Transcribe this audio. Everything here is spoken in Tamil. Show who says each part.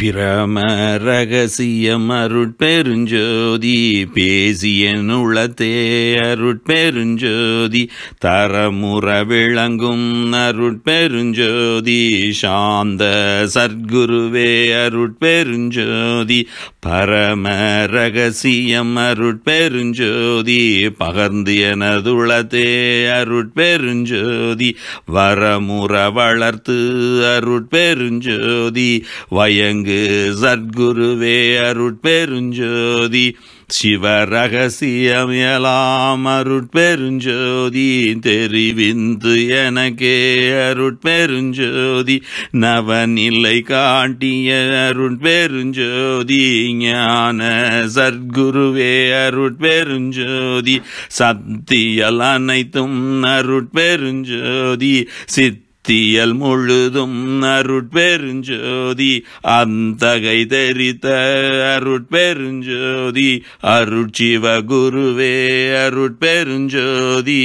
Speaker 1: பிரம ரகசியம் அருட்பெருஞ்சோதி பேசிய உளத்தே அருட்பெருஞ்சோதி தரமுற விளங்கும் அருட்பெருஞ்சோதி சாந்த சர்க்குருவே அருட்பெருஞ்சோதி பரம ரகசியம் அருட்பெருஞ்சோதி பகர்ந்து எனதுளத்தே அருட்பெருஞ்சோதி வரமுற வளர்த்து அருட்பெருஞ்சோதி வயங்கு அங்கு சத்குருவே அருட்பெருஞ்சோதி சிவ ரகசியம் எலாம் அருட்பெருஞ்சோதி தெரிவிந்து எனக்கே அருட்பெருஞ்சோதி நவநிலை காட்டிய அருட்பெருஞ்சோதி ஞான சத்குருவே அருட்பெருஞ்சோதி சத்தியல் அனைத்தும் அருட்பெருஞ்சோதி சித் அத்தியல் முழுதும் அருட்பெருஞ்சோதி அந்தகை தெரித்த அருட்பெருஞ்சோதி அருட்சிவ குருவே அருட்பெருஞ்சோதி